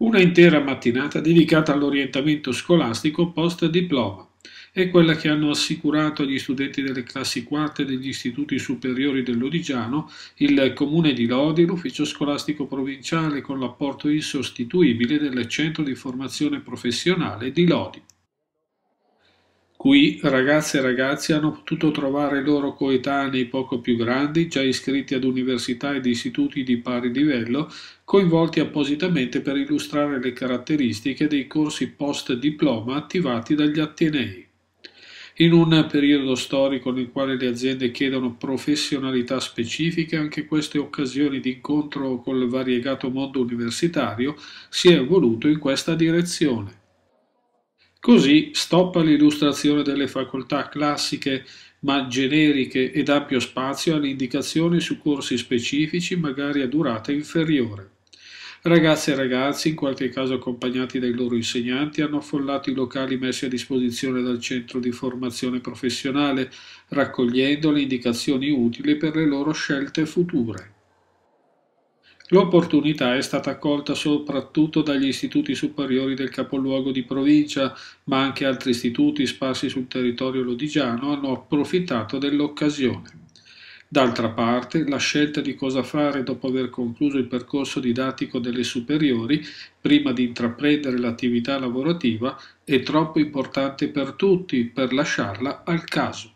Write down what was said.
una intera mattinata dedicata all'orientamento scolastico post-diploma. È quella che hanno assicurato agli studenti delle classi quarte degli istituti superiori dell'Odigiano il Comune di Lodi, l'ufficio scolastico provinciale con l'apporto insostituibile del Centro di Formazione Professionale di Lodi. Qui ragazze e ragazzi hanno potuto trovare loro coetanei poco più grandi, già iscritti ad università ed istituti di pari livello, coinvolti appositamente per illustrare le caratteristiche dei corsi post-diploma attivati dagli Atenei. In un periodo storico nel quale le aziende chiedono professionalità specifiche, anche queste occasioni di incontro col variegato mondo universitario si è evoluto in questa direzione. Così stoppa l'illustrazione delle facoltà classiche ma generiche ed ampio spazio alle indicazioni su corsi specifici magari a durata inferiore. Ragazze e ragazzi, in qualche caso accompagnati dai loro insegnanti, hanno affollato i locali messi a disposizione dal centro di formazione professionale, raccogliendo le indicazioni utili per le loro scelte future. L'opportunità è stata accolta soprattutto dagli istituti superiori del capoluogo di provincia, ma anche altri istituti sparsi sul territorio lodigiano hanno approfittato dell'occasione. D'altra parte, la scelta di cosa fare dopo aver concluso il percorso didattico delle superiori, prima di intraprendere l'attività lavorativa, è troppo importante per tutti per lasciarla al caso.